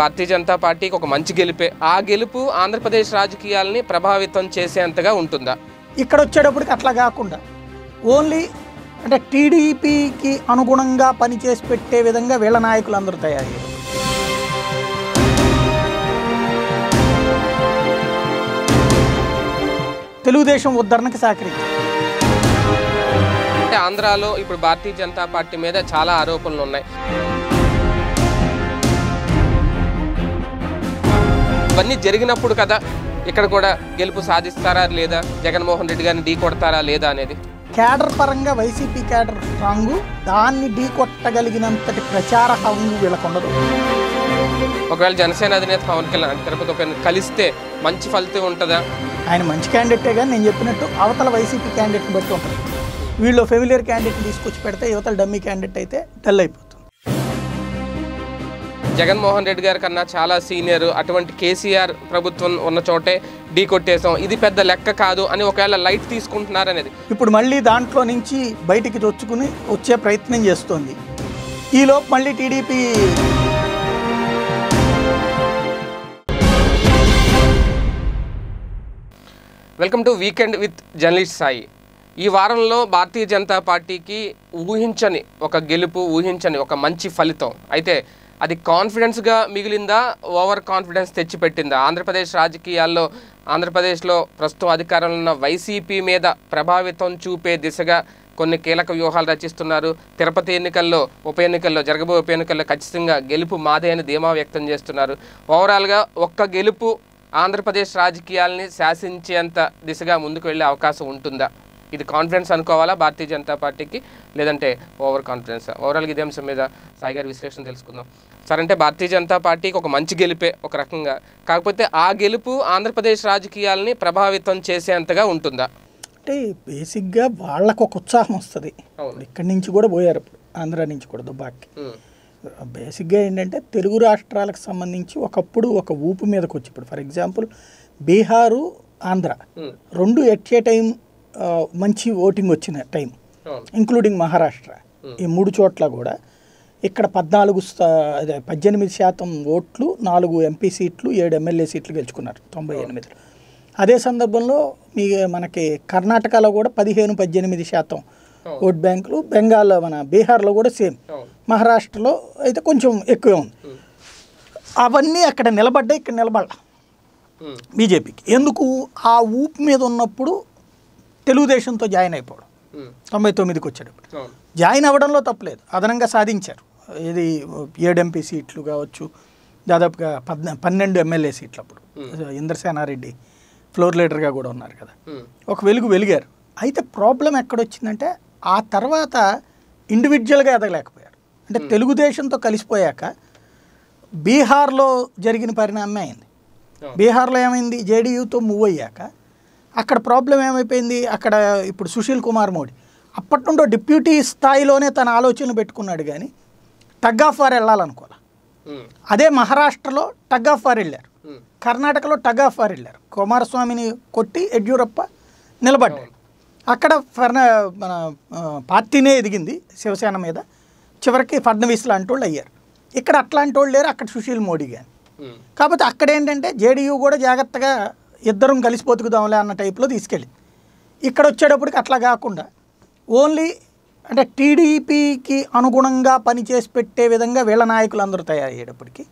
భారతీయ జనతా పార్టీకి ఒక మంచి గెలిపే ఆ గెలుపు ఆంధ్రప్రదేశ్ రాజకీయాలని ప్రభావితం చేసేంతగా ఉంటుందా ఇక్కడ వచ్చేటప్పటికి అట్లా కాకుండా ఓన్లీ అంటే టీడీపీకి అనుగుణంగా పనిచేసి పెట్టే విధంగా వీళ్ళ నాయకులు అందరూ తయారయ్యారు తెలుగుదేశం ఉద్ధరణకి సహకరించారు ఆంధ్రాలో ఇప్పుడు భారతీయ జనతా పార్టీ మీద చాలా ఆరోపణలు ఉన్నాయి ఇవన్నీ జరిగినప్పుడు కదా ఇక్కడ కూడా గెలుపు సాధిస్తారా లేదా జగన్మోహన్ రెడ్డి గారిని ఢీ కొడతారా లేదా అనేది కేడర్ పరంగా వైసీపీ కేడర్ స్ట్రాంగ్ దాన్ని ఢీ కొట్టగలిగినంతటి ప్రచార హంగు వీళ్ళకుండదు ఒకవేళ జనసేన అధినేత పవన్ కళ్యాణ్ తిరుపతి ఒక కలిస్తే మంచి ఫలితం ఉంటుందా ఆయన మంచి క్యాండిడేటే కానీ నేను చెప్పినట్టు అవతల వైసీపీ క్యాండిడేట్ని బట్టి ఉంటుంది వీళ్ళు ఫెమిలియర్ క్యాండిడేట్ని తీసుకొచ్చి పెడితే యువతల డమ్మీ క్యాండిడేట్ అయితే డల్ అయిపోతుంది జగన్మోహన్ రెడ్డి గారి కన్నా చాలా సీనియర్ అటువంటి కేసీఆర్ ప్రభుత్వం ఉన్న చోటే ఢీ కొట్టేసాం ఇది పెద్ద లెక్క కాదు అని ఒకవేళ లైట్ తీసుకుంటున్నారనేది ఇప్పుడు మళ్ళీ దాంట్లో నుంచి బయటికి తెచ్చుకుని వచ్చే ప్రయత్నం చేస్తోంది ఈలోపు మళ్ళీ TDP welcome to weekend with journalist Sai ఈ వారంలో భారతీయ జనతా పార్టీకి ఊహించని ఒక గెలుపు ఊహించని ఒక మంచి ఫలితం అయితే అది కాన్ఫిడెన్స్గా మిగిలిందా ఓవర్ కాన్ఫిడెన్స్ తెచ్చిపెట్టిందా ఆంధ్రప్రదేశ్ రాజకీయాల్లో ఆంధ్రప్రదేశ్లో ప్రస్తుతం అధికారంలో ఉన్న వైసీపీ మీద ప్రభావితం చూపే దిశగా కొన్ని కీలక వ్యూహాలు రచిస్తున్నారు తిరుపతి ఎన్నికల్లో ఉప ఎన్నికల్లో జరగబోయే ఉప ఎన్నికల్లో ఖచ్చితంగా గెలుపు మాదే అని ధీమా వ్యక్తం చేస్తున్నారు ఓవరాల్గా ఒక్క గెలుపు ఆంధ్రప్రదేశ్ రాజకీయాల్ని శాసించేంత దిశగా ముందుకు వెళ్ళే అవకాశం ఉంటుందా ఇది కాన్ఫిడెన్స్ అనుకోవాలా భారతీయ జనతా పార్టీకి లేదంటే ఓవర్ కాన్ఫిడెన్స్ ఓవరాల్ ఇదే అంశం మీద సాయి గారి విశ్లేషణ తెలుసుకుందాం సరే అంటే భారతీయ జనతా పార్టీకి ఒక మంచి గెలిపే ఒక రకంగా కాకపోతే ఆ గెలుపు ఆంధ్రప్రదేశ్ రాజకీయాలని ప్రభావితం చేసేంతగా ఉంటుందా అంటే బేసిక్గా వాళ్ళకు ఒక ఉత్సాహం వస్తుంది ఇక్కడి నుంచి కూడా పోయారు ఆంధ్ర నుంచి కూడా దుబాక్కి బేసిక్గా ఏంటంటే తెలుగు రాష్ట్రాలకు సంబంధించి ఒకప్పుడు ఒక ఊపు మీదకి వచ్చి ఇప్పుడు ఫర్ ఎగ్జాంపుల్ బీహారు ఆంధ్ర రెండు ఎట్ ఏ టైం మంచి ఓటింగ్ వచ్చిన టైం ఇంక్లూడింగ్ మహారాష్ట్ర ఈ మూడు చోట్ల కూడా ఇక్కడ పద్నాలుగు అదే పద్దెనిమిది శాతం ఓట్లు నాలుగు ఎంపీ సీట్లు ఏడు ఎమ్మెల్యే సీట్లు గెలుచుకున్నారు తొంభై ఎనిమిదిలో అదే సందర్భంలో మీ మనకి కర్ణాటకలో కూడా పదిహేను పద్దెనిమిది శాతం ఓట్ బ్యాంకులు బెంగాల్ మన బీహార్లో కూడా సేమ్ మహారాష్ట్రలో అయితే కొంచెం ఎక్కువే ఉంది అవన్నీ అక్కడ నిలబడ్డాయి ఇక్కడ నిలబడ్డా బీజేపీకి ఎందుకు ఆ ఊపు మీద ఉన్నప్పుడు తెలుగుదేశంతో జాయిన్ అయిపోవడం తొంభై తొమ్మిదికి వచ్చేటప్పుడు జాయిన్ అవ్వడంలో తప్పలేదు అదనంగా సాధించారు ఇది ఏడు ఎంపీ సీట్లు కావచ్చు దాదాపుగా పద్న పన్నెండు ఎమ్మెల్యే సీట్లు అప్పుడు ఇంద్రసేనారెడ్డి ఫ్లోర్ లీడర్గా కూడా ఉన్నారు కదా ఒక వెలుగు వెలిగారు అయితే ప్రాబ్లం ఎక్కడొచ్చిందంటే ఆ తర్వాత ఇండివిజువల్గా ఎదగలేకపోయారు అంటే తెలుగుదేశంతో కలిసిపోయాక బీహార్లో జరిగిన పరిణామమే అయింది బీహార్లో ఏమైంది జేడీయూతో మూవ్ అయ్యాక అక్కడ ప్రాబ్లం ఏమైపోయింది అక్కడ ఇప్పుడు సుశీల్ కుమార్ మోడీ అప్పటి నుండో డిప్యూటీ స్థాయిలోనే తన ఆలోచనలు పెట్టుకున్నాడు కానీ టగ్ ఆఫ్ వార్ వెళ్ళాలనుకోవాలి అదే మహారాష్ట్రలో టగ్ ఆఫ్ వార్ వెళ్ళారు కర్ణాటకలో టగ్ ఆఫ్ వార్ వెళ్ళారు కుమారస్వామిని కొట్టి యడ్యూరప్ప నిలబడ్డాడు అక్కడ ఫర్ణ మన పార్టీనే ఎదిగింది శివసేన మీద చివరికి ఫడ్నవీస్ లాంటి వాళ్ళు అయ్యారు ఇక్కడ అట్లాంటి వాళ్ళు లేరు అక్కడ సుశీల్ మోడీ కానీ కాకపోతే అక్కడ ఏంటంటే జేడీయూ కూడా జాగ్రత్తగా ఇద్దరం కలిసి బతుకుదాంలే అన్న టైప్లో తీసుకెళ్ళి ఇక్కడ వచ్చేటప్పటికి అట్లా కాకుండా ఓన్లీ అంటే టీడీపీకి అనుగుణంగా పనిచేసి పెట్టే విధంగా వీళ్ళ నాయకులు అందరూ తయారయ్యేటప్పటికీ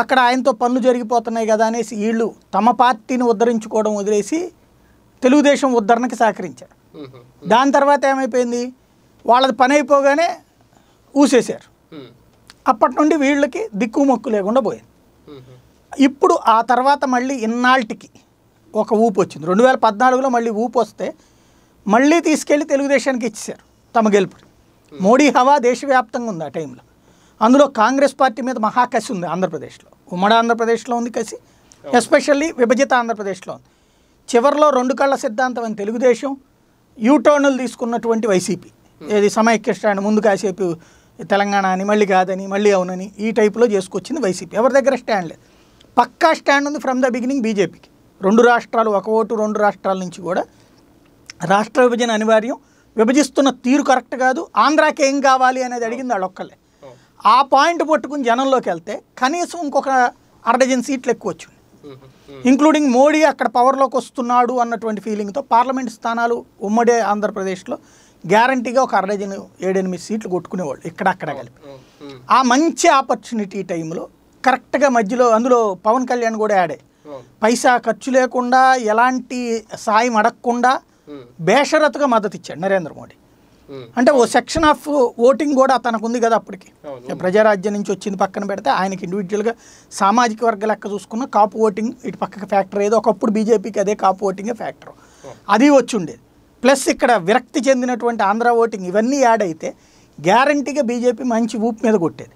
అక్కడ ఆయనతో పనులు జరిగిపోతున్నాయి కదా అనేసి వీళ్ళు తమ పార్టీని ఉద్ధరించుకోవడం వదిలేసి తెలుగుదేశం ఉద్ధరణకి సహకరించారు దాని తర్వాత ఏమైపోయింది వాళ్ళది పని అయిపోగానే ఊసేశారు అప్పటి నుండి వీళ్ళకి దిక్కుమొక్కు లేకుండా పోయింది ఇప్పుడు ఆ తర్వాత మళ్ళీ ఇన్నాళ్ళకి ఒక ఊపు వచ్చింది రెండు వేల పద్నాలుగులో మళ్ళీ ఊపు వస్తే మళ్ళీ తీసుకెళ్ళి తెలుగుదేశానికి ఇచ్చేశారు తమ గెలుపు మోడీ హవా దేశవ్యాప్తంగా ఉంది ఆ టైంలో అందులో కాంగ్రెస్ పార్టీ మీద మహాకసి ఉంది ఆంధ్రప్రదేశ్లో ఉమ్మడి ఆంధ్రప్రదేశ్లో ఉంది కసి ఎస్పెషల్లీ విభజిత ఆంధ్రప్రదేశ్లో ఉంది చివరిలో రెండు కళ్ళ సిద్ధాంతం అని తెలుగుదేశం యూటర్నులు తీసుకున్నటువంటి వైసీపీ ఏది సమైక్యష్టాన్ని ముందు కాసేపు తెలంగాణ అని మళ్ళీ కాదని మళ్ళీ అవునని ఈ టైపులో చేసుకొచ్చింది వైసీపీ ఎవరి దగ్గర స్టాండ్ లేదు పక్కా స్టాండ్ ఉంది ఫ్రమ్ ద బిగినింగ్ బీజేపీకి రెండు రాష్ట్రాలు ఒక ఓటు రెండు రాష్ట్రాల నుంచి కూడా రాష్ట్ర విభజన అనివార్యం విభజిస్తున్న తీరు కరెక్ట్ కాదు ఆంధ్రాకి ఏం కావాలి అనేది అడిగింది వాళ్ళు ఆ పాయింట్ పట్టుకుని జనంలోకి వెళ్తే కనీసం ఇంకొక అరడజన్ సీట్లు ఎక్కువ వచ్చింది ఇంక్లూడింగ్ మోడీ అక్కడ పవర్లోకి వస్తున్నాడు అన్నటువంటి ఫీలింగ్తో పార్లమెంట్ స్థానాలు ఉమ్మడి ఆంధ్రప్రదేశ్లో గ్యారంటీగా ఒక అరడజన్ ఏడెనిమిది సీట్లు కొట్టుకునేవాళ్ళు ఇక్కడక్కడ కలిపి ఆ మంచి ఆపర్చునిటీ టైంలో కరెక్ట్గా మధ్యలో అందులో పవన్ కళ్యాణ్ కూడా యాడే పైసా ఖర్చు లేకుండా ఎలాంటి సాయం అడగకుండా బేషరతుగా మద్దతు ఇచ్చాడు నరేంద్ర మోడీ అంటే ఓ సెక్షన్ ఆఫ్ ఓటింగ్ కూడా తనకుంది కదా అప్పటికి ప్రజారాజ్యం నుంచి వచ్చింది పక్కన పెడితే ఆయనకి ఇండివిజువల్గా సామాజిక వర్గ లెక్క చూసుకున్న కాపు ఓటింగ్ ఇటు పక్కకి ఫ్యాక్టర్ ఏదో ఒకప్పుడు బీజేపీకి అదే కాపు ఓటింగ్ ఫ్యాక్టర్ అది వచ్చి ఉండేది ప్లస్ ఇక్కడ విరక్తి చెందినటువంటి ఆంధ్ర ఓటింగ్ ఇవన్నీ యాడ్ అయితే గ్యారంటీగా బీజేపీ మంచి ఊపు మీద కొట్టేది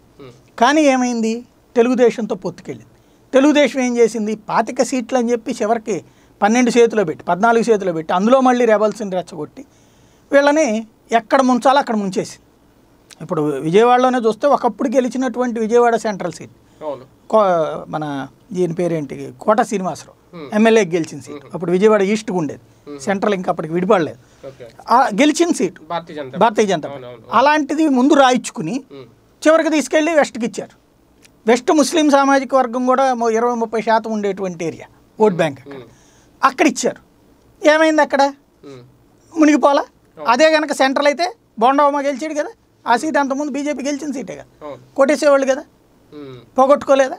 కానీ ఏమైంది తెలుగుదేశంతో పొత్తుకెళ్ళింది తెలుగుదేశం ఏం చేసింది పాతిక సీట్లు అని చెప్పి చివరికి పన్నెండు చేతిలో పెట్టి పద్నాలుగు చేతిలో పెట్టి అందులో మళ్ళీ రెబల్స్ని రెచ్చగొట్టి వీళ్ళని ఎక్కడ ముంచాలో అక్కడ ముంచేసింది ఇప్పుడు విజయవాడలోనే చూస్తే ఒకప్పుడు గెలిచినటువంటి విజయవాడ సెంట్రల్ సీట్ మన దీని పేరేంటి కోట శ్రీనివాసరావు ఎమ్మెల్యే గెలిచిన సీట్ అప్పుడు విజయవాడ ఈస్ట్గా ఉండేది సెంట్రల్ ఇంకా అప్పటికి విడిపడలేదు గెలిచిన సీట్ భారతీయ జనతా అలాంటిది ముందు రాయించుకుని చివరికి తీసుకెళ్ళి వెస్ట్కి ఇచ్చారు వెస్ట్ ముస్లిం సామాజిక వర్గం కూడా ఇరవై ముప్పై శాతం ఉండేటువంటి ఏరియా ఓట్ బ్యాంక్ అక్కడ ఇచ్చారు ఏమైంది అక్కడ మునిగిపోలా అదే కనుక సెంట్రల్ అయితే బొండవమ్మ గెలిచాడు కదా ఆ సీట్ అంతకుముందు బీజేపీ గెలిచిన సీటే కదా కొట్టేసేవాళ్ళు కదా పోగొట్టుకోలేదా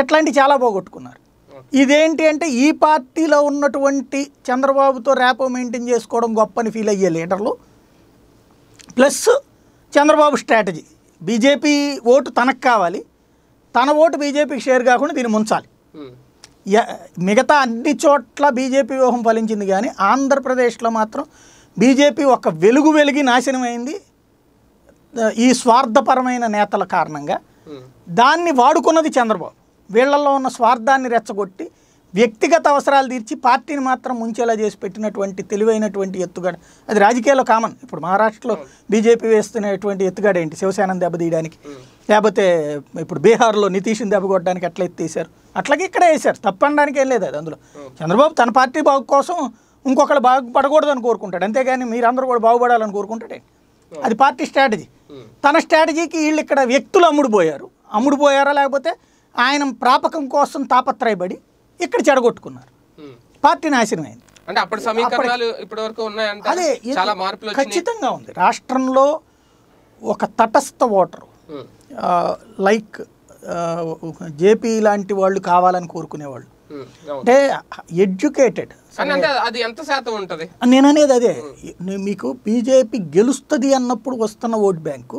ఇట్లాంటివి చాలా పోగొట్టుకున్నారు ఇదేంటి అంటే ఈ పార్టీలో ఉన్నటువంటి చంద్రబాబుతో ర్యాపో మెయింటైన్ చేసుకోవడం గొప్పని ఫీల్ అయ్యే లీడర్లు plus Chandrababu strategy BJP vote తనకు కావాలి తన ఓటు బీజేపీకి షేర్ కాకుండా దీన్ని ముంచాలి మిగతా అన్ని చోట్ల బీజేపీ వ్యూహం ఫలించింది కానీ ఆంధ్రప్రదేశ్లో మాత్రం బీజేపీ ఒక వెలుగు వెలిగి నాశనమైంది ఈ స్వార్థపరమైన నేతల కారణంగా దాన్ని వాడుకున్నది చంద్రబాబు వీళ్ళల్లో ఉన్న స్వార్థాన్ని రెచ్చగొట్టి వ్యక్తిగత అవసరాలు తీర్చి పార్టీని మాత్రం ముంచేలా చేసి పెట్టినటువంటి తెలివైనటువంటి ఎత్తుగడ అది రాజకీయాల్లో కామన్ ఇప్పుడు మహారాష్ట్రలో బీజేపీ వేస్తున్నటువంటి ఎత్తుగడ ఏంటి దెబ్బ దెబ్బతీయడానికి లేకపోతే ఇప్పుడు బీహార్లో నితీష్ని దెబ్బ కొట్టడానికి ఎట్లా ఎత్తేసారు అట్లాగే ఇక్కడ వేశారు తప్పనడానికి ఏం లేదు అది అందులో చంద్రబాబు తన పార్టీ బాగు కోసం ఇంకొకళ్ళు బాగుపడకూడదని కోరుకుంటాడు అంతేగాని మీరందరూ కూడా బాగుపడాలని కోరుకుంటాడే అది పార్టీ స్ట్రాటజీ తన స్ట్రాటజీకి వీళ్ళు ఇక్కడ వ్యక్తులు అమ్ముడుపోయారు అమ్ముడుపోయారా లేకపోతే ఆయన ప్రాపకం కోసం తాపత్రయపడి ఇక్కడ చెడగొట్టుకున్నారు పార్టీ నాశనం అయింది అంటే సమీకరణాలు ఇప్పటి వరకు అదే చాలా మార్పులు ఖచ్చితంగా ఉంది రాష్ట్రంలో ఒక తటస్థ ఓటరు లైక్ జేపీ లాంటి వాళ్ళు కావాలని కోరుకునేవాళ్ళు అంటే ఎడ్యుకేటెడ్ అది ఎంత శాతం ఉంటుంది నేను అనేది అదే మీకు బీజేపీ గెలుస్తుంది అన్నప్పుడు వస్తున్న ఓట్ బ్యాంకు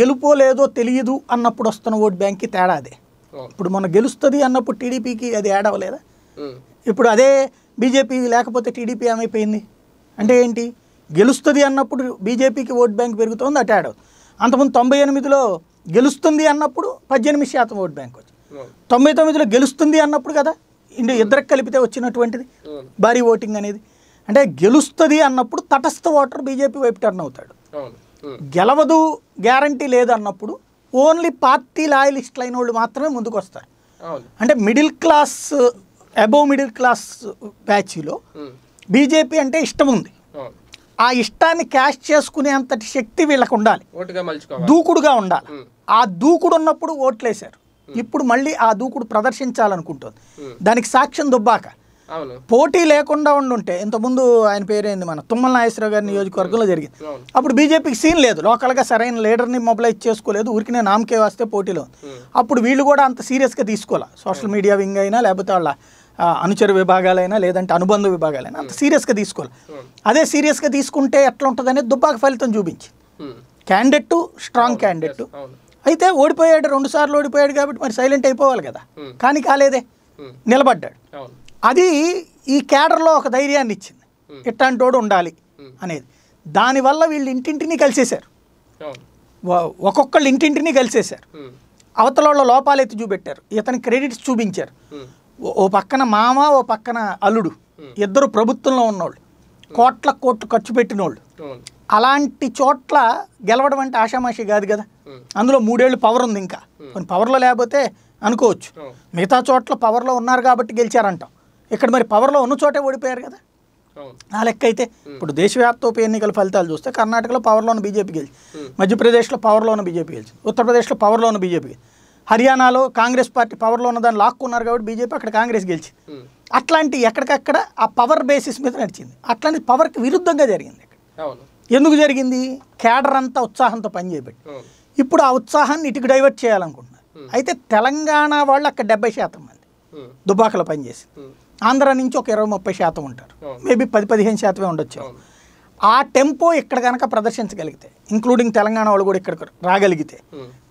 గెలుపో లేదో తెలియదు అన్నప్పుడు వస్తున్న ఓట్ బ్యాంక్కి తేడా అదే ఇప్పుడు మన గెలుస్తుంది అన్నప్పుడు టీడీపీకి అది యాడ్ అవ్వలేదా ఇప్పుడు అదే బీజేపీ లేకపోతే టీడీపీ ఏమైపోయింది అంటే ఏంటి గెలుస్తుంది అన్నప్పుడు బీజేపీకి ఓట్ బ్యాంక్ పెరుగుతోంది అటు యాడ్ అంతకుముందు తొంభై ఎనిమిదిలో గెలుస్తుంది అన్నప్పుడు పద్దెనిమిది శాతం ఓట్ బ్యాంక్ వచ్చి తొంభై తొమ్మిదిలో గెలుస్తుంది అన్నప్పుడు కదా ఇండి ఇద్దరికి కలిపితే వచ్చినటువంటిది భారీ ఓటింగ్ అనేది అంటే గెలుస్తుంది అన్నప్పుడు తటస్థ ఓటర్ బీజేపీ వైపు టర్న్ అవుతాడు గెలవదు గ్యారంటీ లేదు అన్నప్పుడు ఓన్లీ పార్టీ లాయలిస్టులు అయిన వాళ్ళు మాత్రమే ముందుకు వస్తారు అంటే middle class above middle class బ్యాచ్లో బీజేపీ అంటే ఇష్టం ఉంది ఆ ఇష్టాన్ని క్యాష్ చేసుకునేంతటి శక్తి వీళ్ళకు ఉండాలి దూకుడుగా ఉండాలి ఆ దూకుడు ఉన్నప్పుడు ఓట్లేశారు ఇప్పుడు మళ్ళీ ఆ దూకుడు ప్రదర్శించాలనుకుంటుంది దానికి సాక్ష్యం దుబ్బాక పోటీ లేకుండా ఉండుంటే ఇంతకుముందు ఆయన పేరేంది మన తుమ్మల నాగేశ్వరరావు గారి నియోజకవర్గంలో జరిగింది అప్పుడు బీజేపీకి సీన్ లేదు లోకల్గా సరైన లీడర్ని మొబిలైజ్ చేసుకోలేదు ఊరికి నేను నామకే వస్తే పోటీలో అప్పుడు వీళ్ళు కూడా అంత సీరియస్గా తీసుకోవాలి సోషల్ మీడియా వింగ్ అయినా లేకపోతే వాళ్ళ అనుచర విభాగాలైనా లేదంటే అనుబంధ విభాగాలైనా అంత సీరియస్గా తీసుకోవాలి అదే సీరియస్గా తీసుకుంటే ఎట్లా అనేది దుబ్బాక ఫలితం చూపించి క్యాండిడేట్ స్ట్రాంగ్ క్యాండిడేట్ అయితే ఓడిపోయాడు రెండు సార్లు ఓడిపోయాడు కాబట్టి మరి సైలెంట్ అయిపోవాలి కదా కానీ కాలేదే నిలబడ్డాడు అది ఈ కేడర్లో ఒక ధైర్యాన్ని ఇచ్చింది వాడు ఉండాలి అనేది దానివల్ల వీళ్ళు ఇంటింటిని కలిసేశారు ఒక్కొక్కళ్ళు ఇంటింటిని కలిసేశారు అవతల వాళ్ళ లోపాలు ఎత్తి చూపెట్టారు ఇతని క్రెడిట్స్ చూపించారు ఓ పక్కన మామ ఓ పక్కన అల్లుడు ఇద్దరు ప్రభుత్వంలో ఉన్నోళ్ళు కోట్ల కోట్లు ఖర్చు పెట్టిన వాళ్ళు అలాంటి చోట్ల గెలవడం అంటే ఆషామాషి కాదు కదా అందులో మూడేళ్ళు పవర్ ఉంది ఇంకా కొన్ని పవర్లో లేకపోతే అనుకోవచ్చు మిగతా చోట్ల పవర్లో ఉన్నారు కాబట్టి గెలిచారంటాం ఇక్కడ మరి పవర్లో ఉన్న చోటే ఓడిపోయారు కదా ఆ లెక్క అయితే ఇప్పుడు దేశవ్యాప్త ఉప ఎన్నికల ఫలితాలు చూస్తే కర్ణాటకలో పవర్లో ఉన్న బీజేపీ గెలిచి మధ్యప్రదేశ్లో పవర్లో ఉన్న బీజేపీ గెలిచి ఉత్తరప్రదేశ్లో పవర్లో ఉన్న బీజేపీ హర్యానాలో కాంగ్రెస్ పార్టీ పవర్లో ఉన్న దాన్ని లాక్కున్నారు కాబట్టి బీజేపీ అక్కడ కాంగ్రెస్ గెలిచి అట్లాంటి ఎక్కడికక్కడ ఆ పవర్ బేసిస్ మీద నడిచింది అట్లాంటి పవర్కి విరుద్ధంగా జరిగింది ఎందుకు జరిగింది కేడర్ అంతా ఉత్సాహంతో పనిచేయబెట్టి ఇప్పుడు ఆ ఉత్సాహాన్ని ఇటుకు డైవర్ట్ చేయాలనుకుంటున్నారు అయితే తెలంగాణ వాళ్ళు అక్కడ డెబ్బై శాతం మంది దుబాకలో పనిచేసింది ఆంధ్ర నుంచి ఒక ఇరవై ముప్పై శాతం ఉంటారు మేబీ పది పదిహేను శాతమే ఉండొచ్చు ఆ టెంపో ఇక్కడ కనుక ప్రదర్శించగలిగితే ఇంక్లూడింగ్ తెలంగాణ వాళ్ళు కూడా ఇక్కడ రాగలిగితే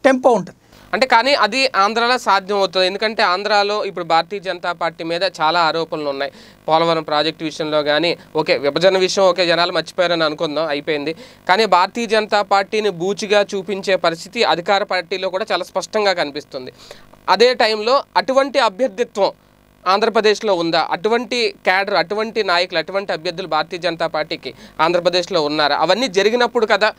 టెంపో ఉంటుంది అంటే కానీ అది ఆంధ్రాలో సాధ్యం అవుతుంది ఎందుకంటే ఆంధ్రాలో ఇప్పుడు భారతీయ జనతా పార్టీ మీద చాలా ఆరోపణలు ఉన్నాయి పోలవరం ప్రాజెక్టు విషయంలో కానీ ఓకే విభజన విషయం ఓకే జనాలు మర్చిపోయారని అనుకుందాం అయిపోయింది కానీ భారతీయ జనతా పార్టీని బూచిగా చూపించే పరిస్థితి అధికార పార్టీలో కూడా చాలా స్పష్టంగా కనిపిస్తుంది అదే టైంలో అటువంటి అభ్యర్థిత్వం ఆంధ్రప్రదేశ్లో ఉందా అటువంటి క్యాడర్ అటువంటి నాయకులు అటువంటి అభ్యర్థులు భారతీయ జనతా పార్టీకి ఆంధ్రప్రదేశ్లో ఉన్నారా అవన్నీ జరిగినప్పుడు కదా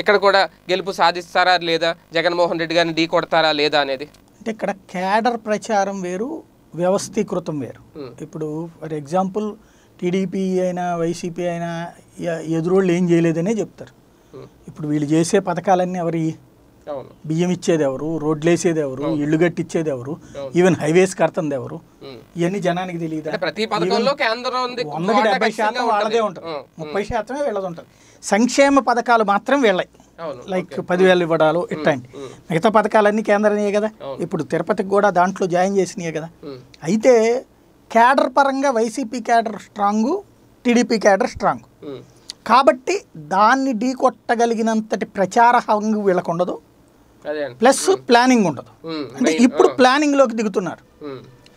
ఇక్కడ కూడా గెలుపు సాధిస్తారా లేదా జగన్మోహన్ రెడ్డి గారిని ఢీ కొడతారా లేదా అనేది అంటే ఇక్కడ క్యాడర్ ప్రచారం వేరు వ్యవస్థీకృతం వేరు ఇప్పుడు ఫర్ ఎగ్జాంపుల్ టీడీపీ అయినా వైసీపీ అయినా ఎదురోళ్ళు ఏం చేయలేదనే చెప్తారు ఇప్పుడు వీళ్ళు చేసే పథకాలన్నీ ఎవరి బియ్యం ఇచ్చేది ఎవరు రోడ్లు వేసేది ఎవరు ఇళ్ళు కట్టించేది ఎవరు ఈవెన్ హైవేస్ కడుతుంది ఎవరు ఇవన్నీ జనానికి తెలియదు డెబ్బై శాతం వాళ్ళదే ఉంటారు ముప్పై శాతమే వీళ్ళది ఉంటారు సంక్షేమ పథకాలు మాత్రం వీళ్ళయి లైక్ పదివేలు ఇవ్వడాలు ఇట్లాంటి మిగతా పథకాలన్నీ కేంద్రనే కదా ఇప్పుడు తిరుపతికి కూడా దాంట్లో జాయిన్ చేసినాయి కదా అయితే క్యాడర్ పరంగా YCP cadre strong TDP cadre strong కాబట్టి దాన్ని ఢీ కొట్టగలిగినంతటి ప్రచార హంగు వీళ్ళకుండదు ప్లస్ ప్లానింగ్ ఉండదు అంటే ఇప్పుడు ప్లానింగ్లోకి దిగుతున్నారు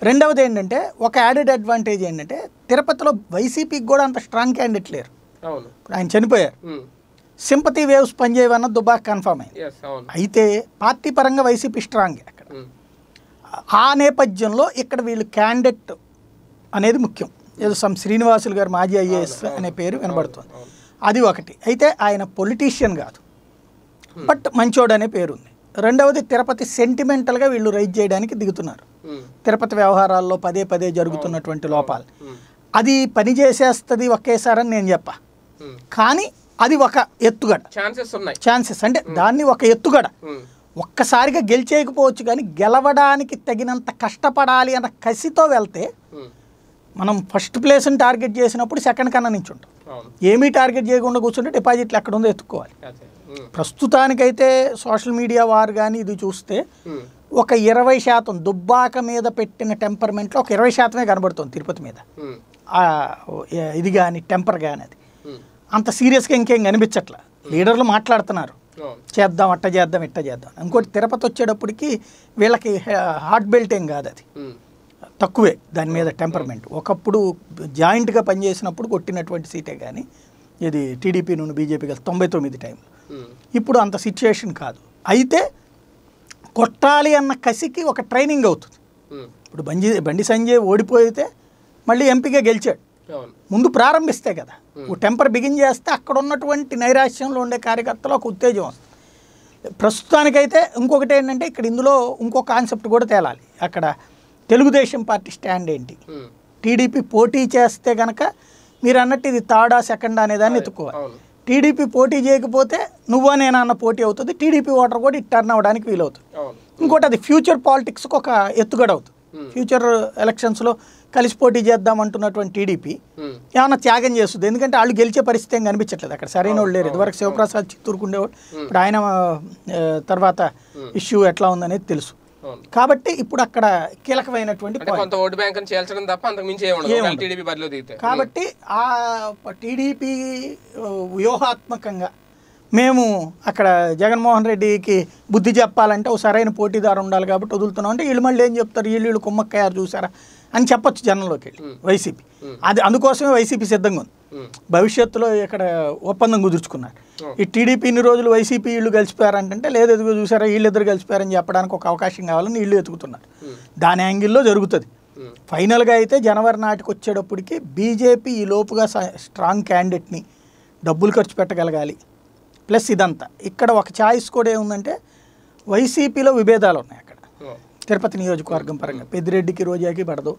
రెండవది ఏంటంటే ఒక యాడెడ్ అడ్వాంటేజ్ ఏంటంటే తిరుపతిలో వైసీపీకి కూడా అంత స్ట్రాంగ్ క్యాండిడేట్ లేరు ఆయన చనిపోయారు సింపతి వేవ్స్ పనిచేయవన్న దుబాక్ కన్ఫర్మ్ అయింది అయితే పార్టీ పరంగా వైసీపీ స్ట్రాంగ్ అక్కడ ఆ నేపథ్యంలో ఇక్కడ వీళ్ళు క్యాండిడేట్ అనేది ముఖ్యం ఏదో సమ్ శ్రీనివాసులు గారు మాజీ ఐఏఎస్ అనే పేరు వినబడుతుంది అది ఒకటి అయితే ఆయన పొలిటీషియన్ కాదు బట్ మంచోడు అనే పేరుంది రెండవది తిరుపతి సెంటిమెంటల్గా వీళ్ళు రైజ్ చేయడానికి దిగుతున్నారు తిరుపతి వ్యవహారాల్లో పదే పదే జరుగుతున్నటువంటి లోపాలు అది పని చేసేస్తుంది ఒకేసారని నేను చెప్ప కానీ అది ఒక ఎత్తుగడ ఛాన్సెస్ ఉన్నాయి ఛాన్సెస్ అంటే దాన్ని ఒక ఎత్తుగడ ఒక్కసారిగా గెలిచేయకపోవచ్చు కానీ గెలవడానికి తగినంత కష్టపడాలి అన్న కసితో వెళ్తే మనం ఫస్ట్ ప్లేస్ని టార్గెట్ చేసినప్పుడు సెకండ్ కన్నా నుంచి ఉంటాం ఏమీ టార్గెట్ చేయకుండా కూర్చుంటే డిపాజిట్లు ఎక్కడ ఉందో ఎత్తుకోవాలి ప్రస్తుతానికైతే సోషల్ మీడియా వారు కానీ ఇది చూస్తే ఒక ఇరవై శాతం దుబ్బాక మీద పెట్టిన టెంపర్మెంట్లో ఒక ఇరవై శాతమే కనబడుతుంది తిరుపతి మీద ఇది కానీ టెంపర్ కానీ అది అంత సీరియస్గా ఇంకేం కనిపించట్లా లీడర్లు మాట్లాడుతున్నారు చేద్దాం అట్ట చేద్దాం ఇట్ట చేద్దాం ఇంకోటి తిరుపతి వచ్చేటప్పటికి వీళ్ళకి హార్ట్ బెల్ట్ ఏం కాదు అది తక్కువే దాని మీద టెంపర్మెంట్ ఒకప్పుడు జాయింట్గా పనిచేసినప్పుడు కొట్టినటువంటి సీటే కానీ ఇది టీడీపీ నుండి బీజేపీ కలిసి తొంభై తొమ్మిది టైంలో ఇప్పుడు అంత సిచ్యుయేషన్ కాదు అయితే కొట్టాలి అన్న కసికి ఒక ట్రైనింగ్ అవుతుంది ఇప్పుడు బండి బండి సంజయ్ ఓడిపోయితే మళ్ళీ ఎంపీగా గెలిచాడు ముందు ప్రారంభిస్తే కదా ఓ టెంపర్ బిగిన్ చేస్తే అక్కడ ఉన్నటువంటి నైరాశ్యంలో ఉండే కార్యకర్తలు ఒక ఉత్తేజం వస్తుంది ప్రస్తుతానికైతే ఇంకొకటి ఏంటంటే ఇక్కడ ఇందులో ఇంకో కాన్సెప్ట్ కూడా తేలాలి అక్కడ తెలుగుదేశం పార్టీ స్టాండ్ ఏంటి టీడీపీ పోటీ చేస్తే కనుక మీరు అన్నట్టు ఇది థర్డా సెకండా అనేదాన్ని ఎత్తుకోవాలి టీడీపీ పోటీ చేయకపోతే నువ్వా నేనన్న పోటీ అవుతుంది టీడీపీ ఓటర్ కూడా టర్న్ అవ్వడానికి వీలవుతుంది ఇంకోటి అది ఫ్యూచర్ పాలిటిక్స్కి ఒక ఎత్తుగడ అవుతుంది ఫ్యూచర్ ఎలక్షన్స్లో కలిసి పోటీ చేద్దాం అంటున్నటువంటి టీడీపీ ఏమన్నా త్యాగం చేస్తుంది ఎందుకంటే వాళ్ళు గెలిచే పరిస్థితి ఏం కనిపించట్లేదు అక్కడ సరైన వాళ్ళు లేరు ఇదివరకు శివప్రసాద్ చిత్తూరుకుండేవాడు ఇప్పుడు ఆయన తర్వాత ఇష్యూ ఎట్లా ఉందనేది తెలుసు కాబట్టి ఇప్పుడు అక్కడ కీలకమైనటువంటి కొంత ఓటు బ్యాంక్ చేర్చడం తప్ప అంతకు మించి టీడీపీ బరిలో దిగితే కాబట్టి ఆ టీడీపీ వ్యూహాత్మకంగా మేము అక్కడ జగన్మోహన్ రెడ్డికి బుద్ధి చెప్పాలంటే ఒక సరైన పోటీదారు ఉండాలి కాబట్టి వదులుతున్నాం అంటే వీళ్ళు మళ్ళీ ఏం చెప్తారు వీళ్ళు వీళ్ళు చూసారా అని చెప్పొచ్చు జనంలోకి వెళ్ళి వైసీపీ అది అందుకోసమే వైసీపీ సిద్ధంగా ఉంది భవిష్యత్తులో ఇక్కడ ఒప్పందం కుదుర్చుకున్నారు ఈ టీడీపీ ఇన్ని రోజులు వైసీపీ వీళ్ళు కలిసిపోయారంటే లేదు ఎదుగు చూసారా వీళ్ళిద్దరు కలిసిపోయారని చెప్పడానికి ఒక అవకాశం కావాలని వీళ్ళు ఎతుకుతున్నారు దాని యాంగిల్లో జరుగుతుంది ఫైనల్గా అయితే జనవరి నాటికి వచ్చేటప్పటికి బీజేపీ ఈ లోపుగా స్ట్రాంగ్ క్యాండిడేట్ని డబ్బులు ఖర్చు పెట్టగలగాలి ప్లస్ ఇదంతా ఇక్కడ ఒక ఛాయిస్ కూడా ఏముందంటే వైసీపీలో విభేదాలు ఉన్నాయి అక్కడ తిరుపతి నియోజకవర్గం పరంగా పెద్దిరెడ్డికి రోజాకి పడదు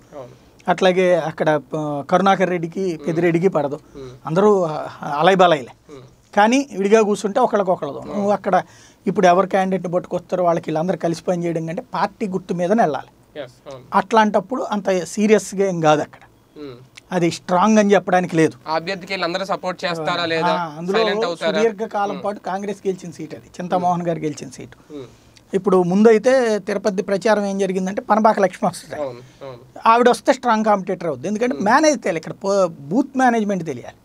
అట్లాగే అక్కడ కరుణాకర్ రెడ్డికి పెద్దిరెడ్డికి పడదు అందరూ అలైబలైలే కానీ విడిగా కూర్చుంటే ఒకళ్ళకొకళ్ళదు నువ్వు అక్కడ ఇప్పుడు ఎవరు క్యాండిడేట్ని పట్టుకొస్తారో వాళ్ళకి వీళ్ళందరూ కలిసి పని చేయడం కంటే పార్టీ గుర్తు మీదనే వెళ్ళాలి అట్లాంటప్పుడు అంత సీరియస్గా ఏం కాదు అక్కడ అది స్ట్రాంగ్ అని చెప్పడానికి లేదు అభ్యర్థికి సపోర్ట్ చేస్తారా లేదా అందులో దీర్ఘకాలం పాటు కాంగ్రెస్ గెలిచిన సీట్ అది చింతామోహన్ గారు గెలిచిన సీటు ఇప్పుడు ముందైతే తిరుపతి ప్రచారం ఏం జరిగిందంటే పనబాక లక్ష్మి వస్తుంది ఆవిడ వస్తే స్ట్రాంగ్ కాంపిటేటర్ అవుద్ది ఎందుకంటే మేనేజ్ తెలియాలి ఇక్కడ బూత్ మేనేజ్మెంట్ తెలియాలి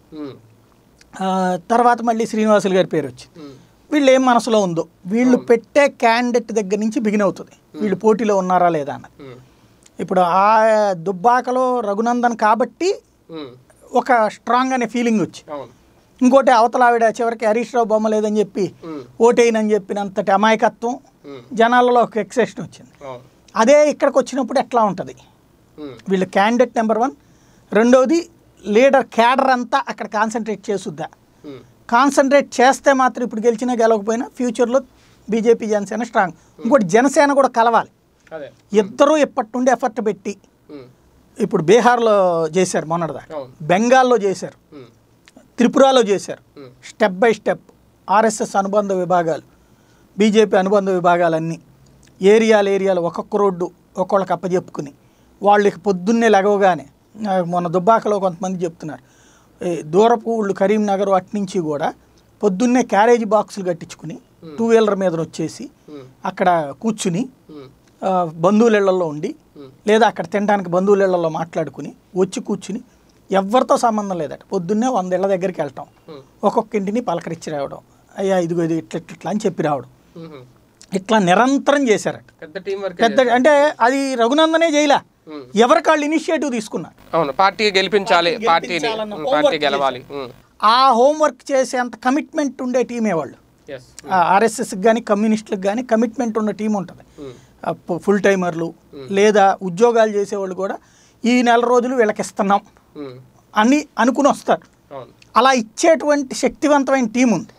తర్వాత మళ్ళీ శ్రీనివాసులు గారి పేరు వచ్చింది వీళ్ళు ఏం మనసులో ఉందో వీళ్ళు పెట్టే క్యాండిడేట్ దగ్గర నుంచి బిగిన్ అవుతుంది వీళ్ళు పోటీలో ఉన్నారా లేదా అన్నది ఇప్పుడు ఆ దుబ్బాకలో రఘునందన్ కాబట్టి ఒక స్ట్రాంగ్ అనే ఫీలింగ్ వచ్చి ఇంకోటి అవతల ఆవిడ చివరికి హరీష్ రావు బొమ్మ లేదని చెప్పి ఓటేయనని చెప్పినంతటి అమాయకత్వం జనాలలో ఒక ఎక్సెషన్ వచ్చింది అదే ఇక్కడికి వచ్చినప్పుడు ఎట్లా ఉంటుంది వీళ్ళు క్యాండిడేట్ నెంబర్ వన్ రెండవది లీడర్ క్యాడర్ అంతా అక్కడ కాన్సన్ట్రేట్ చేసుద్దా కాన్సన్ట్రేట్ చేస్తే మాత్రం ఇప్పుడు గెలిచినా గెలవకపోయినా ఫ్యూచర్లో బీజేపీ జనసేన స్ట్రాంగ్ ఇంకోటి జనసేన కూడా కలవాలి ఇద్దరూ ఇప్పటి నుండి ఎఫర్ట్ పెట్టి ఇప్పుడు బీహార్లో చేశారు మొన్నటిదా బెంగాల్లో చేశారు త్రిపురలో చేశారు స్టెప్ బై స్టెప్ ఆర్ఎస్ఎస్ అనుబంధ విభాగాలు బీజేపీ అనుబంధ విభాగాలన్నీ ఏరియాలు ఏరియాలు ఒక్కొక్క రోడ్డు ఒక్కొక్కళ్ళకి అప్పజెప్పుకుని వాళ్ళకి పొద్దున్నే లగవగానే మొన్న దుబ్బాకలో కొంతమంది చెప్తున్నారు దూరపు ఊళ్ళు కరీంనగర్ అటు నుంచి కూడా పొద్దున్నే క్యారేజ్ బాక్సులు కట్టించుకుని టూ వీలర్ మీద వచ్చేసి అక్కడ కూర్చుని బంధువులళ్లలో ఉండి లేదా అక్కడ తినడానికి బంధువులళ్లలో మాట్లాడుకుని వచ్చి కూర్చుని ఎవరితో సంబంధం లేదట పొద్దున్నే వంద ఇళ్ళ దగ్గరికి వెళ్ళటం ఒక్కొక్క ఇంటిని పలకరించి రావడం అయ్యా ఇదిగో ఇది ఇట్లా ఇట్లా అని చెప్పి రావడం ఇట్లా నిరంతరం చేశారట పెద్ద అంటే అది రఘునందనే చేయలే ఎవరి కాళ్ళు ఇనిషియేటివ్ తీసుకున్నారు అవును పార్టీ గెలిపించాలి పార్టీని పార్టీ గెలవాలి ఆ హోంవర్క్ చేసే అంత కమిట్మెంట్ ఉండే టీమే వాళ్ళు ఆర్ఎస్ఎస్కి కానీ కమ్యూనిస్టులకు కానీ కమిట్మెంట్ ఉన్న టీం ఉంటుంది ఫుల్ టైమర్లు లేదా ఉద్యోగాలు చేసేవాళ్ళు కూడా ఈ నెల రోజులు వీళ్ళకి ఇస్తున్నాం అని అనుకుని వస్తారు అలా ఇచ్చేటువంటి శక్తివంతమైన టీం ఉంది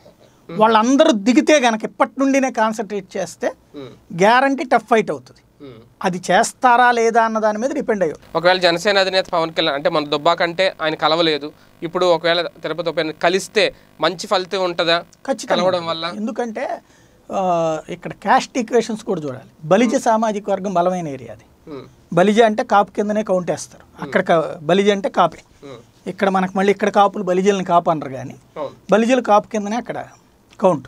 వాళ్ళందరూ దిగితే గనక ఇప్పటి నుండినే కాన్సన్ట్రేట్ చేస్తే గ్యారంటీ టఫ్ ఫైట్ అవుతుంది అది చేస్తారా లేదా అన్న దాని మీద డిపెండ్ అయ్యి ఒకవేళ జనసేన అధినేత పవన్ కళ్యాణ్ అంటే మన దుబ్బా కంటే ఆయన కలవలేదు ఇప్పుడు ఒకవేళ తిరుపతి ఉప కలిస్తే మంచి ఫలితం ఉంటుందా కలవడం వల్ల ఎందుకంటే ఇక్కడ క్యాస్ట్ ఈక్వేషన్స్ కూడా చూడాలి బలిజ hmm. సామాజిక వర్గం బలమైన ఏరియా అది hmm. బలిజ అంటే కాపు కిందనే కౌంట్ వేస్తారు hmm. అక్కడ బలిజ అంటే కాపే ఇక్కడ మనకు మళ్ళీ ఇక్కడ కాపులు బలిజల్ని కాపు అనరు కానీ బలిజలు కాపు కిందనే అక్కడ కౌంట్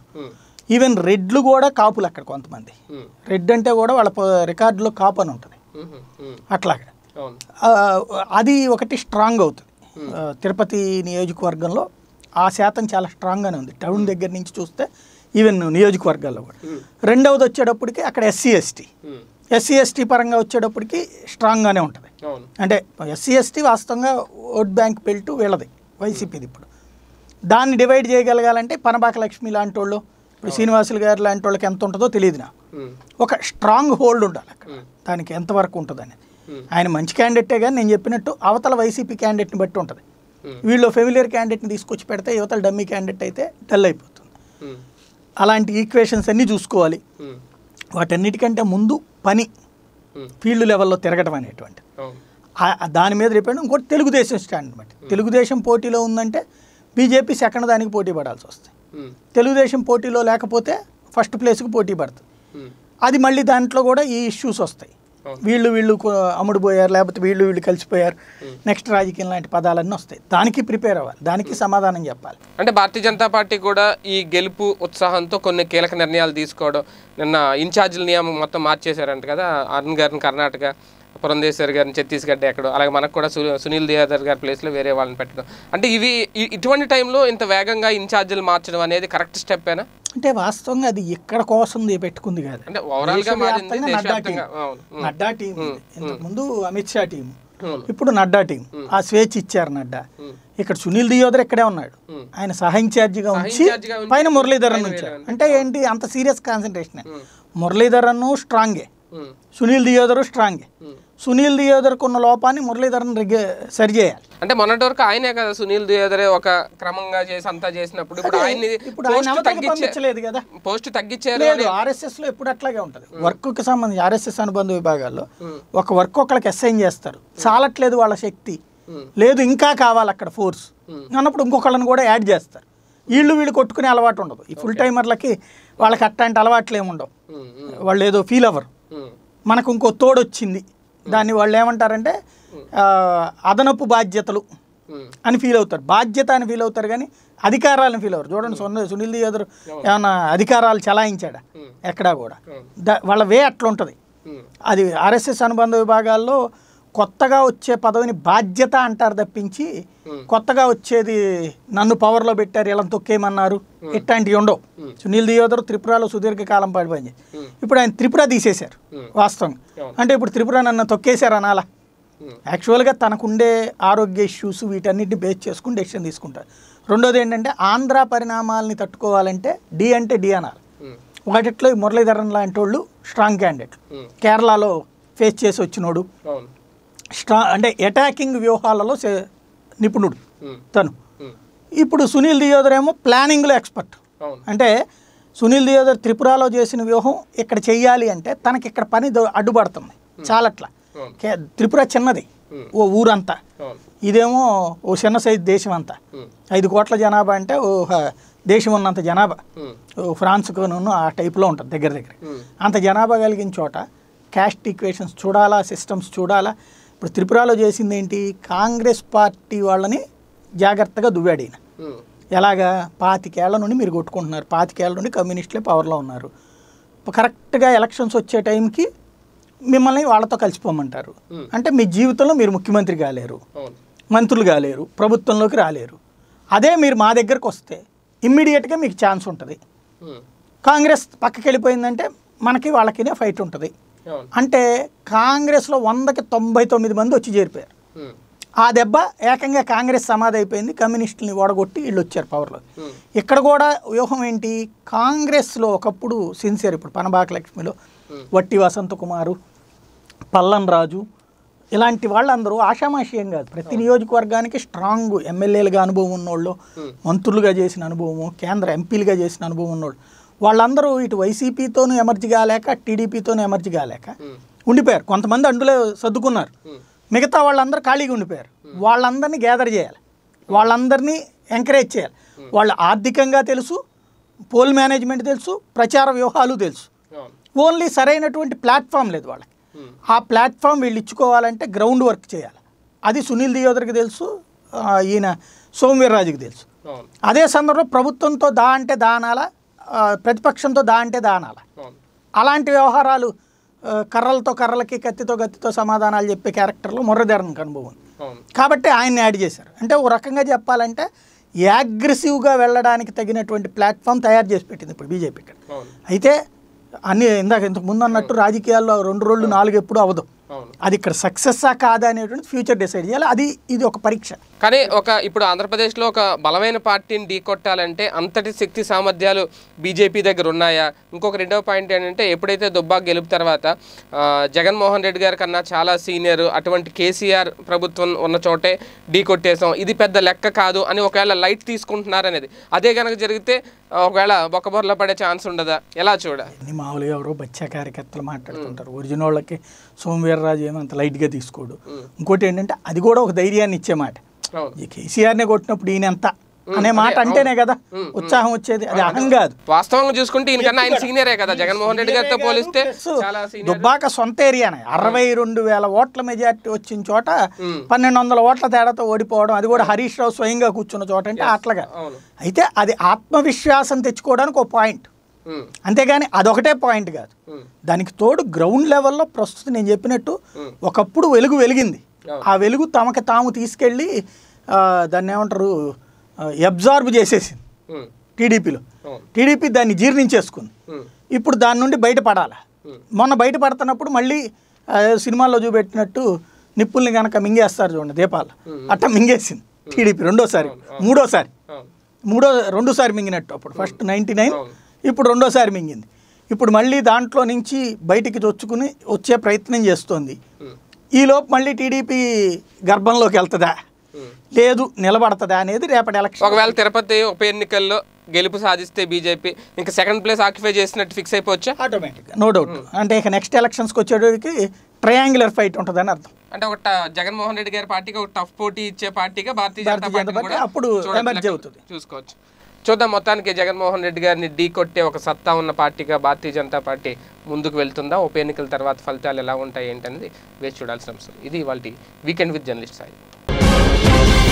ఈవెన్ రెడ్లు కూడా కాపులు అక్కడ కొంతమంది రెడ్ అంటే కూడా వాళ్ళ రికార్డులో కాపు అని ఉంటుంది అట్లాగా అది ఒకటి స్ట్రాంగ్ అవుతుంది తిరుపతి నియోజకవర్గంలో ఆ శాతం చాలా స్ట్రాంగ్గానే ఉంది టౌన్ దగ్గర నుంచి చూస్తే ఈవెన్ నియోజకవర్గాల్లో కూడా రెండవది వచ్చేటప్పటికి అక్కడ ఎస్సీ ఎస్టీ ఎస్సీ ఎస్టీ పరంగా వచ్చేటప్పటికి స్ట్రాంగ్గానే ఉంటుంది అంటే ఎస్సీ ఎస్టీ వాస్తవంగా ఓట్ బ్యాంక్ బెల్ట్ వీళ్ళది వైసీపీది ఇప్పుడు దాన్ని డివైడ్ చేయగలగాలంటే పనబాక లక్ష్మి లాంటి వాళ్ళు ఇప్పుడు శ్రీనివాసులు గారు లాంటి వాళ్ళకి ఎంత ఉంటుందో తెలియదు నాకు ఒక స్ట్రాంగ్ హోల్డ్ ఉండాలి అక్కడ దానికి ఎంతవరకు ఉంటుంది అనేది ఆయన మంచి క్యాండిడేటే కానీ నేను చెప్పినట్టు అవతల వైసీపీ క్యాండిడేట్ని బట్టి ఉంటుంది వీళ్ళు ఫెమిలియర్ క్యాండిడేట్ని తీసుకొచ్చి పెడితే యువతల డమ్మీ క్యాండిడేట్ అయితే డల్ అయిపోతుంది అలాంటి ఈక్వేషన్స్ అన్నీ చూసుకోవాలి వాటన్నిటికంటే ముందు పని ఫీల్డ్ లెవెల్లో తిరగటం అనేటువంటి దాని మీద రిపెండ్ ఇంకోటి తెలుగుదేశం స్టాండ్ అనమాట తెలుగుదేశం పోటీలో ఉందంటే బీజేపీ సెకండ్ దానికి పోటీ పడాల్సి వస్తుంది తెలుగుదేశం పోటీలో లేకపోతే ఫస్ట్ ప్లేస్కి పోటీ పడుతుంది అది మళ్ళీ దాంట్లో కూడా ఈ ఇష్యూస్ వస్తాయి వీళ్ళు వీళ్ళు అమ్ముడుపోయారు లేకపోతే వీళ్ళు వీళ్ళు కలిసిపోయారు నెక్స్ట్ రాజకీయం లాంటి పదాలన్నీ వస్తాయి దానికి ప్రిపేర్ అవ్వాలి దానికి సమాధానం చెప్పాలి అంటే భారతీయ జనతా పార్టీ కూడా ఈ గెలుపు ఉత్సాహంతో కొన్ని కీలక నిర్ణయాలు తీసుకోవడం నిన్న ఇన్ఛార్జీల నియమం మొత్తం మార్చేశారంట కదా అరుణ్ గారిని కర్ణాటక పురంధేశ్వర్ గారిని ఛత్తీస్గఢ్ ఎక్కడో అలాగే మనకు కూడా సునీల్ దియాదర్ గారి ప్లేస్లో వేరే వాళ్ళని పెట్టడం అంటే ఇవి ఇటువంటి టైంలో ఇంత వేగంగా ఇన్ఛార్జీలు మార్చడం అనేది కరెక్ట్ స్టెప్పేనా అంటే వాస్తవంగా అది ఇక్కడ కోసం పెట్టుకుంది కాదు నడ్డా టీం ముందు అమిత్ షా టీం ఇప్పుడు నడ్డా టీం ఆ స్వేచ్ఛ ఇచ్చారు నడ్డా ఇక్కడ సునీల్ దియోదర్ ఇక్కడే ఉన్నాడు ఆయన సహా ఇన్ఛార్జిగా ఉంచి పైన మురళీధరన్ ఉంచాడు అంటే ఏంటి అంత సీరియస్ కాన్సన్ట్రేషన్ మురళీధరన్ స్ట్రాంగే సునీల్ దియోదరు స్ట్రాంగే సునీల్ దియోదర్కు ఉన్న లోపాన్ని మురళీధరన్ రిగే సరి చేయాలి అంటే మొన్నటి వరకు ఆయనే కదా సునీల్ దియోదర్ ఒక క్రమంగా చేసి అంతా చేసినప్పుడు ఇప్పుడు ఆయన్ని తగ్గించలేదు కదా పోస్ట్ తగ్గించారు ఆర్ఎస్ఎస్ లో ఎప్పుడు అట్లాగే ఉంటది వర్క్ కి సంబంధించి ఆర్ఎస్ఎస్ అనుబంధ విభాగాల్లో ఒక వర్క్ ఒకళ్ళకి అసైన్ చేస్తారు చాలట్లేదు వాళ్ళ శక్తి లేదు ఇంకా కావాలి అక్కడ ఫోర్స్ అన్నప్పుడు ఇంకొకళ్ళని కూడా యాడ్ చేస్తారు వీళ్ళు వీళ్ళు కొట్టుకునే అలవాటు ఉండదు ఈ ఫుల్ టైమర్లకి వాళ్ళకి అట్లాంటి అలవాట్లు ఏముండవు వాళ్ళు ఏదో ఫీల్ అవ్వరు మనకు ఇంకో తోడొచ్చింది దాన్ని వాళ్ళు ఏమంటారంటే అదనపు బాధ్యతలు అని ఫీల్ అవుతారు బాధ్యత అని ఫీల్ అవుతారు కానీ అధికారాలను ఫీల్ అవ్వరు చూడండి సునీల్ సునీల్ ఎదురు ఏమైనా అధికారాలు చలాయించాడా ఎక్కడా కూడా వాళ్ళ వే అట్లుంటుంది అది ఆర్ఎస్ఎస్ అనుబంధ విభాగాల్లో కొత్తగా వచ్చే పదవిని బాధ్యత అంటారు తప్పించి కొత్తగా వచ్చేది నన్ను పవర్లో పెట్టారు ఇలా తొక్కేయమన్నారు ఇట్లాంటివి ఉండవు సునీల్ దియోదర్ త్రిపురలో సుదీర్ఘకాలం పాటు పనిచేసి ఇప్పుడు ఆయన త్రిపుర తీసేశారు వాస్తవంగా అంటే ఇప్పుడు త్రిపుర నన్ను తొక్కేశారు అనాలా యాక్చువల్గా తనకుండే ఆరోగ్య ఇష్యూస్ వీటన్నిటిని బేస్ చేసుకుని డెసిషన్ తీసుకుంటారు రెండోది ఏంటంటే ఆంధ్ర పరిణామాలని తట్టుకోవాలంటే డి అంటే డి అనాలి ఒకటిట్లో మురళీధరన్ లాంటి వాళ్ళు స్ట్రాంగ్ క్యాండిడేట్ కేరళలో ఫేస్ చేసి వచ్చినోడు స్ట్రా అంటే అటాకింగ్ వ్యూహాలలో నిపుణుడు తను ఇప్పుడు సునీల్ దియోదర్ ఏమో ప్లానింగ్లో ఎక్స్పర్ట్ అంటే సునీల్ దియోదర్ త్రిపురలో చేసిన వ్యూహం ఇక్కడ చేయాలి అంటే తనకి ఇక్కడ పని అడ్డుపడుతుంది చాలట్లా త్రిపుర చిన్నది ఓ ఊరంతా ఇదేమో ఓ చిన్న సైజు దేశం అంతా ఐదు కోట్ల జనాభా అంటే ఓ దేశం ఉన్నంత జనాభా ఫ్రాన్స్కును ఆ టైప్లో ఉంటుంది దగ్గర దగ్గర అంత జనాభా కలిగిన చోట క్యాస్ట్ ఈక్వేషన్స్ చూడాలా సిస్టమ్స్ చూడాలా ఇప్పుడు త్రిపురలో చేసింది ఏంటి కాంగ్రెస్ పార్టీ వాళ్ళని జాగ్రత్తగా దువ్వాడు ఈయన ఎలాగా పాతికేళ్ల నుండి మీరు కొట్టుకుంటున్నారు పాతికేళ్ల నుండి కమ్యూనిస్టులే పవర్లో ఉన్నారు కరెక్ట్గా ఎలక్షన్స్ వచ్చే టైంకి మిమ్మల్ని వాళ్ళతో కలిసిపోమంటారు అంటే మీ జీవితంలో మీరు ముఖ్యమంత్రి కాలేరు మంత్రులు కాలేరు ప్రభుత్వంలోకి రాలేరు అదే మీరు మా దగ్గరకు వస్తే ఇమ్మీడియట్గా మీకు ఛాన్స్ ఉంటుంది కాంగ్రెస్ పక్కకి వెళ్ళిపోయిందంటే మనకి వాళ్ళకినే ఫైట్ ఉంటుంది అంటే కాంగ్రెస్లో వందకి తొంభై తొమ్మిది మంది వచ్చి చేరిపోయారు ఆ దెబ్బ ఏకంగా కాంగ్రెస్ సమాధి అయిపోయింది కమ్యూనిస్టుల్ని ఓడగొట్టి వీళ్ళు వచ్చారు పవర్లో ఇక్కడ కూడా వ్యూహం ఏంటి కాంగ్రెస్లో ఒకప్పుడు సిన్సియర్ ఇప్పుడు పనబాక లక్ష్మిలో వట్టి వసంత కుమారు పల్లం రాజు ఇలాంటి వాళ్ళందరూ ఆషామాషీయం కాదు ప్రతి నియోజకవర్గానికి స్ట్రాంగ్ ఎమ్మెల్యేలుగా అనుభవం ఉన్నోళ్ళు మంత్రులుగా చేసిన అనుభవము కేంద్ర ఎంపీలుగా చేసిన అనుభవం ఉన్నోళ్ళు వాళ్ళందరూ ఇటు వైసీపీతోనూ ఎమర్జీ కాలేక టీడీపీతోనూ ఎమర్జీ కాలేక ఉండిపోయారు కొంతమంది అందులో సర్దుకున్నారు మిగతా వాళ్ళందరూ ఖాళీగా ఉండిపోయారు వాళ్ళందరినీ గ్యాదర్ చేయాలి వాళ్ళందరినీ ఎంకరేజ్ చేయాలి వాళ్ళు ఆర్థికంగా తెలుసు పోల్ మేనేజ్మెంట్ తెలుసు ప్రచార వ్యూహాలు తెలుసు ఓన్లీ సరైనటువంటి ప్లాట్ఫామ్ లేదు వాళ్ళకి ఆ ప్లాట్ఫామ్ వీళ్ళు ఇచ్చుకోవాలంటే గ్రౌండ్ వర్క్ చేయాలి అది సునీల్ దియోదర్కి తెలుసు ఈయన సోమవీర్రాజుకి తెలుసు అదే సందర్భంలో ప్రభుత్వంతో దా అంటే దానాలా ప్రతిపక్షంతో దా అంటే దానాల అలాంటి వ్యవహారాలు కర్రలతో కర్రలకి కత్తితో కత్తితో సమాధానాలు చెప్పే క్యారెక్టర్లు మురళీధరన్ కనుభవం కాబట్టి ఆయన్ని యాడ్ చేశారు అంటే ఓ రకంగా చెప్పాలంటే యాగ్రెసివ్గా వెళ్ళడానికి తగినటువంటి ప్లాట్ఫామ్ తయారు చేసి పెట్టింది ఇప్పుడు బీజేపీ ఇక్కడ అయితే అన్ని ఇందాక ఇంతకు ముందు అన్నట్టు రాజకీయాల్లో రెండు రోజులు నాలుగు ఎప్పుడు అవదు అది ఇక్కడ సక్సెస్సా కాదా అనేటువంటి ఫ్యూచర్ డిసైడ్ చేయాలి అది ఇది ఒక పరీక్ష కానీ ఒక ఇప్పుడు ఆంధ్రప్రదేశ్లో ఒక బలమైన పార్టీని ఢీ కొట్టాలంటే అంతటి శక్తి సామర్థ్యాలు బీజేపీ దగ్గర ఉన్నాయా ఇంకొక రెండవ పాయింట్ ఏంటంటే ఎప్పుడైతే దుబ్బా గెలుపు తర్వాత జగన్మోహన్ రెడ్డి గారి కన్నా చాలా సీనియర్ అటువంటి కేసీఆర్ ప్రభుత్వం ఉన్న చోటే ఢీ కొట్టేశాం ఇది పెద్ద లెక్క కాదు అని ఒకవేళ లైట్ తీసుకుంటున్నారనేది అదే కనుక జరిగితే ఒకవేళ బొక్కబొర్ల పడే ఛాన్స్ ఉండదా ఎలా చూడాలి మామూలుగా ఎవరో బచ్చ కార్యకర్తలు మాట్లాడుతుంటారు ఒరిజినల్ వాళ్ళకి సోమవీర్రాజు ఏమంత లైట్గా తీసుకోడు ఇంకోటి ఏంటంటే అది కూడా ఒక ధైర్యాన్ని ఇచ్చే మాట కేసీఆర్నే కొట్టినప్పుడు ఈయన ఎంత అనే మాట అంటేనే కదా ఉత్సాహం వచ్చేది అది అహం కాదు వాస్తవంగా చూసుకుంటే ఈయనకన్నా ఆయన సీనియరే కదా జగన్మోహన్ రెడ్డి గారితో పోలిస్తే దుబ్బాక సొంత ఏరియానే అరవై రెండు వేల ఓట్ల మెజార్టీ వచ్చిన చోట పన్నెండు వందల ఓట్ల తేడాతో ఓడిపోవడం అది కూడా హరీష్ రావు స్వయంగా కూర్చున్న చోట అంటే అట్లాగా అయితే అది ఆత్మవిశ్వాసం తెచ్చుకోవడానికి ఒక పాయింట్ అంతేగాని అదొకటే పాయింట్ కాదు దానికి తోడు గ్రౌండ్ లెవెల్లో ప్రస్తుతం నేను చెప్పినట్టు ఒకప్పుడు వెలుగు వెలిగింది ఆ వెలుగు తమకి తాము తీసుకెళ్ళి దాన్ని ఏమంటారు అబ్జార్బ్ చేసేసింది టీడీపీలో టీడీపీ దాన్ని జీర్ణించేసుకుంది ఇప్పుడు దాని నుండి బయటపడాలి మొన్న బయటపడుతున్నప్పుడు మళ్ళీ సినిమాల్లో చూపెట్టినట్టు నిప్పుల్ని కనుక మింగేస్తారు చూడండి దీపాలు అట్ట మింగేసింది టీడీపీ రెండోసారి మూడోసారి మూడో రెండోసారి మింగినట్టు అప్పుడు ఫస్ట్ నైంటీ నైన్ ఇప్పుడు రెండోసారి మింగింది ఇప్పుడు మళ్ళీ దాంట్లో నుంచి బయటికి తెచ్చుకుని వచ్చే ప్రయత్నం చేస్తోంది ఈలోపు మళ్ళీ టీడీపీ గర్భంలోకి వెళ్తుందా లేదు నిలబడుతుందా అనేది రేపటి ఎలక్షన్ ఒకవేళ తిరుపతి ఉప ఎన్నికల్లో గెలుపు సాధిస్తే బీజేపీ ఇంకా సెకండ్ ప్లేస్ ఆక్యుపై చేసినట్టు ఫిక్స్ అయిపోవచ్చు ఆటోమేటిక్ నో డౌట్ అంటే ఇక నెక్స్ట్ ఎలక్షన్స్కి వచ్చేటికి ట్రయాంగులర్ ఫైట్ ఉంటుందని అర్థం అంటే ఒక జగన్మోహన్ రెడ్డి గారి పార్టీకి ఒక టఫ్ పోటీ ఇచ్చే పార్టీగా భారతీయ జనతా పార్టీ అప్పుడు ఎమర్జీ అవుతుంది చూసుకోవచ్చు చూద్దాం మొత్తానికి జగన్మోహన్ రెడ్డి గారిని ఢీ కొట్టే ఒక సత్తా ఉన్న పార్టీగా భారతీయ జనతా పార్టీ ముందుకు వెళ్తుందా ఉప ఎన్నికల తర్వాత ఫలితాలు ఎలా ఉంటాయి ఏంటనేది వేచి చూడాల్సిన అంశం ఇది వాళ్ళ వీకెండ్ విత్ జర్నలిస్ట్ సాయి